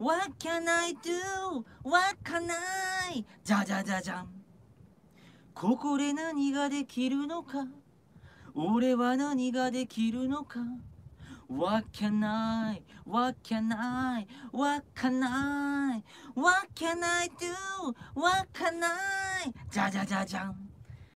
What can I do? What can I? じゃじゃじゃじゃん。ここで何ができるのか俺は何ができるのか What can I? What can I? What can I? What can I do? What can I? じゃじゃじゃじゃん。